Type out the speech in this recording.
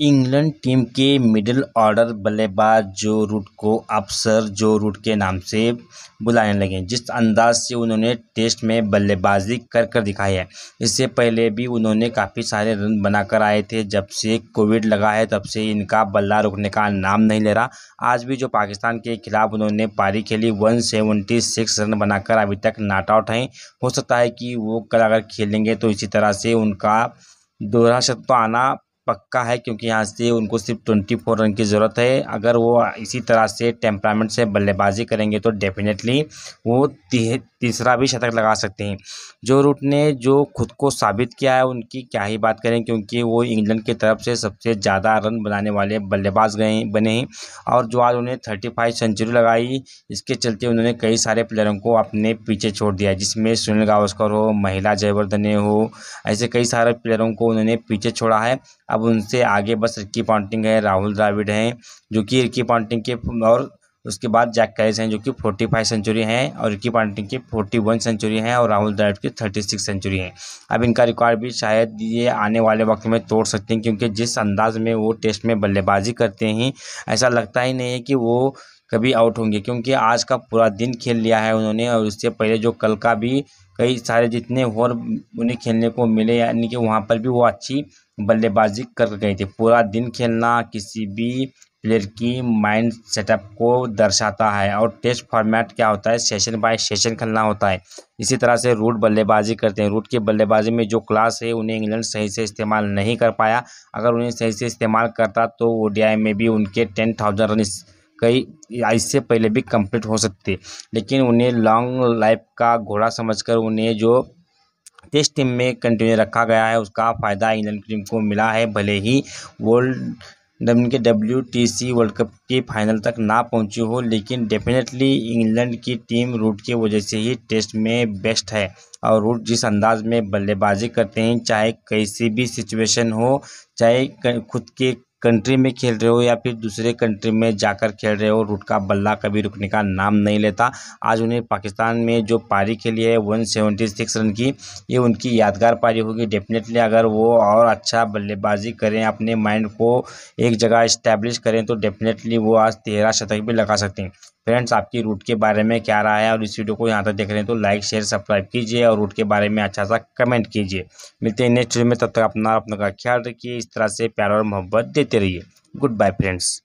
England team के middle order बल्लेबाज Joe root को अफसर जो रूट के नाम से बुलाने लगे जिस अंदाज से उन्होंने टेस्ट में बल्लेबाजी कर कर दिखाई है इससे पहले भी उन्होंने काफ़ी सारे रन बनाकर आए थे जब से कोविड लगा है तब से इनका बल्ला रुकने का नाम नहीं ले रहा आज भी जो पाकिस्तान के खिलाफ उन्होंने पारी खेली वन सिक्स रन बनाकर अभी तक नाट आउट हैं हो सकता है कि वो कल अगर खेलेंगे तो इसी तरह से उनका दोहरा शत तो आना पक्का है क्योंकि यहाँ से उनको सिर्फ ट्वेंटी फोर रन की ज़रूरत है अगर वो इसी तरह से टेम्परामेंट से बल्लेबाजी करेंगे तो डेफिनेटली वो तीसरा भी शतक लगा सकते हैं जो रूट ने जो खुद को साबित किया है उनकी क्या ही बात करें क्योंकि वो इंग्लैंड की तरफ से सबसे ज़्यादा रन बनाने वाले बल्लेबाज गए बने हैं और जो आज उन्हें थर्टी फाइव सेंचुरी लगाई इसके चलते उन्होंने कई सारे प्लेयरों को अपने पीछे छोड़ दिया जिसमें सुनील गावस्कर हो महिला जयवर्धने हो ऐसे कई सारे प्लेयरों को उन्होंने पीछे छोड़ा है अब उनसे आगे बस रिक्की पॉन्टिंग है राहुल द्राविड हैं जो कि रिक्की पॉन्टिंग के और उसके बाद जैक कैरिस हैं जो कि फोर्टी फाइव सेंचुरी हैं और रिकी पॉन्टिंग की फोर्टी वन सेंचुरी हैं और राहुल द्राविड की थर्टी सिक्स सेंचुरी हैं अब इनका रिकॉर्ड भी शायद ये आने वाले वक्त में तोड़ सकते हैं क्योंकि जिस अंदाज में वो टेस्ट में बल्लेबाजी करते हैं ऐसा लगता ही नहीं है कि वो कभी आउट होंगे क्योंकि आज का पूरा दिन खेल लिया है उन्होंने और उससे पहले जो कल का भी कई सारे जितने और उन्हें खेलने को मिले यानी कि वहाँ पर भी वो अच्छी बल्लेबाजी कर गए थे पूरा दिन खेलना किसी भी प्लेयर की माइंड सेटअप को दर्शाता है और टेस्ट फॉर्मेट क्या होता है सेशन बाय सेशन खेलना होता है इसी तरह से रूट बल्लेबाजी करते हैं रूट की बल्लेबाजी में जो क्लास है उन्हें इंग्लैंड सही से इस्तेमाल नहीं कर पाया अगर उन्हें सही से इस्तेमाल करता तो ओ में भी उनके टेन थाउजेंड रन कई इससे पहले भी कंप्लीट हो सकती लेकिन उन्हें लॉन्ग लाइफ का घोड़ा समझकर उन्हें जो टेस्ट टीम में कंटिन्यू रखा गया है उसका फ़ायदा इंग्लैंड की टीम को मिला है भले ही वर्ल्ड डब्ल्यू के W T C world cup के फाइनल तक ना पहुंची हो लेकिन डेफिनेटली इंग्लैंड की टीम रूट की वजह से ही टेस्ट में बेस्ट है और रूट जिस अंदाज में बल्लेबाजी करते हैं चाहे कैसी भी सिचुएशन हो चाहे खुद के कंट्री में खेल रहे हो या फिर दूसरे कंट्री में जाकर खेल रहे हो रूट का बल्ला कभी रुकने का नाम नहीं लेता आज उन्हें पाकिस्तान में जो पारी खेली है वन सेवेंटी सिक्स रन की ये उनकी यादगार पारी होगी डेफिनेटली अगर वो और अच्छा बल्लेबाजी करें अपने माइंड को एक जगह इस्टेब्लिश करें तो डेफिनेटली वो आज तेरह शतक भी लगा सकते हैं फ्रेंड्स आपकी रूट के बारे में क्या रहा है और इस वीडियो को यहाँ तक देख रहे हैं तो लाइक शेयर सब्सक्राइब कीजिए और रूट के बारे में अच्छा सा कमेंट कीजिए मिलते हैं नेक्स्ट वीडियो में तब तक अपना अपना का ख्याल रखिए इस तरह से प्यार और मोहब्बत देते Goodbye, friends